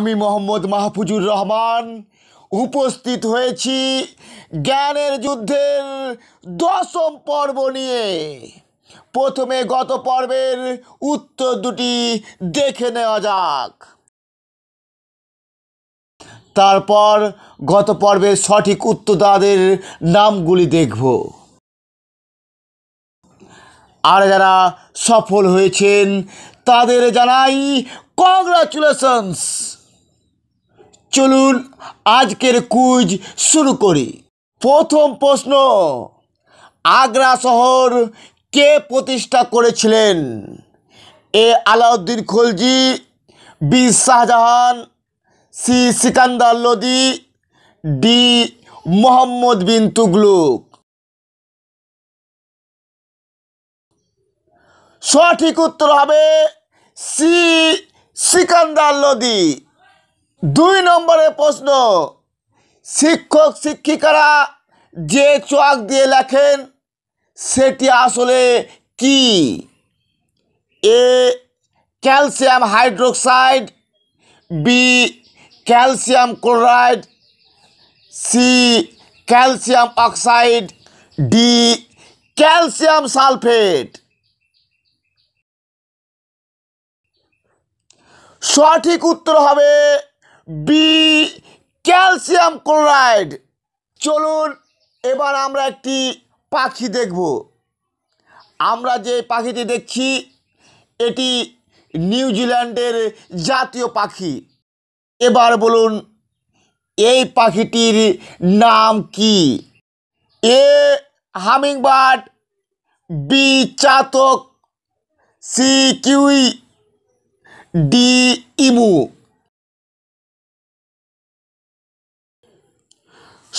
আমি মোহাম্মদ মাহফুজুর রহমান উপস্থিত হয়েছি জ্ঞানের যুদ্ধের দশম পর্ব নিয়ে প্রথমে গত পর্বের উত্তর দুটি দেখে নেওয়া যাক তারপর গত পর্বের সঠিক উত্তরদাদের নামগুলি দেখব আর যারা সফল হয়েছেন তাদের জানাই কংগ্রাচুলেশনস চলুন আজকের কুইজ শুরু করি প্রথম প্রশ্ন আগ্রা শহর কে প্রতিষ্ঠা করেছিলেন A Alauddin Khalji B Shahjahan C Sikandar Lodi D Mohammad bin Tughlaq সঠিক উত্তর হবে সি সিকান্দার লোদি দুই নম্বরের প্রশ্ন শিক্ষক শিক্ষিকারা যে চক দিয়ে লেখেন সেটি আসলে কি A calcium hydroxide B calcium chloride C calcium oxide D calcium sulphate সঠিক উত্তর হবে বি ক্যালসিয়াম ক্লোরাইড চলুন এবার আমরা একটি পাখি দেখব আমরা যে পাখিটি দেখছি এটি নিউজিল্যান্ডের জাতীয় পাখি এবার বলুন এই পাখিটির নাম কি এ হামিংবার্ড বি চাতক সি কিউই ডি ইমু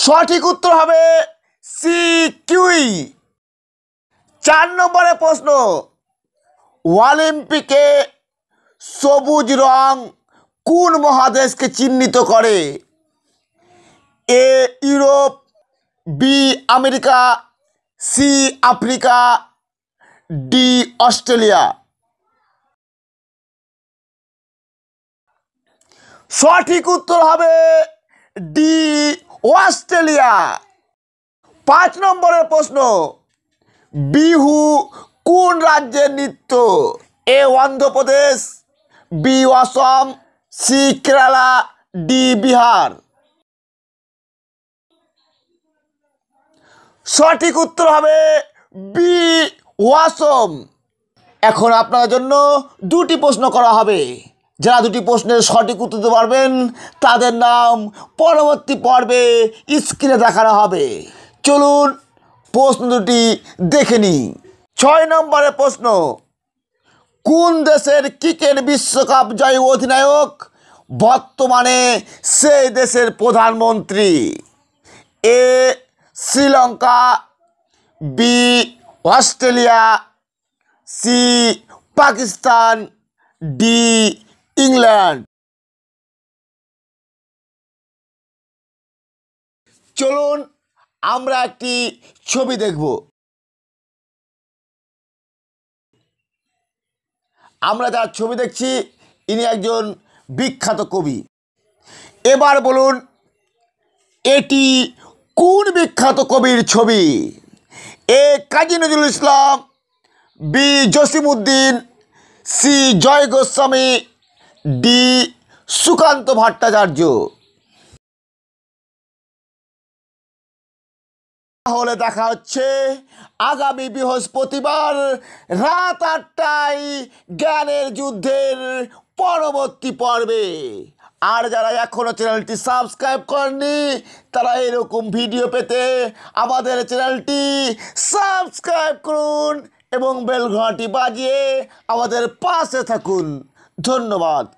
সঠিক উত্তর হবে সি কিউই চার নম্বরে প্রশ্ন অলিম্পিকে সবুজ রং কোন মহাদেশকে চিহ্নিত করে A Europe B America C Africa D Australia সঠিক উত্তর হবে ডি অস্ট্রেলিয়া পাঁচ নম্বরের প্রশ্ন বিহু কোন রাজ্যের নৃত্য A Andhra Pradesh B Assam C Kerala D Bihar সঠিক উত্তর হবে বি ওয়াসম এখন আপনার জন্য দুটি প্রশ্ন করা হবে যারা দুটি প্রশ্নের সঠিক উত্তর দিতে পারবেন তাদের নাম পরবর্তী পর্বে স্ক্রিনে দেখানো হবে চলুন প্রশ্ন দুটি দেখে নিই ছয় নম্বরের প্রশ্ন কোন দেশের ক্রিকেট বিশ্বকাপ জয়ী অধিনায়ক বর্তমানে সেই দেশের প্রধানমন্ত্রী A Sri Lanka B Australia C Pakistan D England চলুন আমরা একটি ছবি দেখব আমরা যার ছবি দেখছি ইনি একজন বিখ্যাত কবি এবার বলুন এটি কোন বিখ্যাত কবির ছবি A Kazi Nazrul Islam B Uddin C Joy Goswami D Sukanta Bhattacharya তাহলে দেখা হচ্ছে আগামী বৃহস্পতিবার রাত আটটায় জ্ঞানের যুদ্ধের পরবর্তী পর্বে আর যারা এখনও চ্যানেলটি সাবস্ক্রাইব করেনি তারা এরকম ভিডিও পেতে আমাদের চ্যানেলটি সাবস্ক্রাইব করুন এবং বেলঘনাটি বাজিয়ে আমাদের পাশে থাকুন ধন্যবাদ